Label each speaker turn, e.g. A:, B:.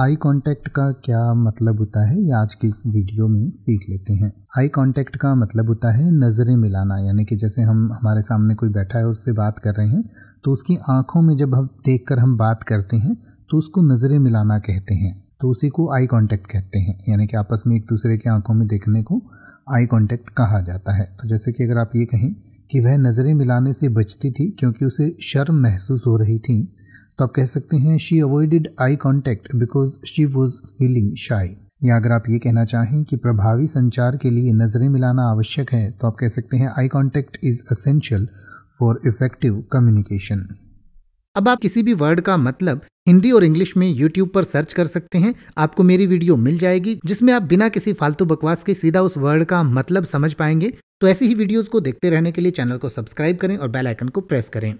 A: eye contact का क्या मतलब होता है ये आज की इस वीडियो में सीख लेते हैं आई कांटेक्ट का मतलब होता है नज़रें मिलाना यानी कि जैसे हम हमारे सामने कोई बैठा है उससे बात कर रहे हैं तो उसकी आंखों में जब हम देख कर हम बात करते हैं तो उसको नज़रें मिलाना कहते हैं तो उसी को आई कॉन्टैक्ट कहते हैं यानी कि आपस में एक दूसरे की आंखों में देखने को आई कॉन्टैक्ट कहा जाता है तो जैसे कि अगर आप ये कहें कि वह नज़रें मिलाने से बचती थी क्योंकि उसे शर्म महसूस हो रही थी तो आप कह सकते हैं she avoided eye contact because she was feeling shy या अगर आप ये कहना चाहें कि प्रभावी संचार के लिए नज़रें मिलाना आवश्यक है तो आप कह सकते हैं eye contact is essential for effective communication
B: अब आप किसी भी वर्ड का मतलब हिंदी और इंग्लिश में यूट्यूब पर सर्च कर सकते हैं आपको मेरी वीडियो मिल जाएगी जिसमें आप बिना किसी फालतू बकवास के सीधा उस वर्ड का मतलब समझ पाएंगे तो ऐसी ही वीडियोस को देखते रहने के लिए चैनल को सब्सक्राइब करें और बेल आइकन को प्रेस करें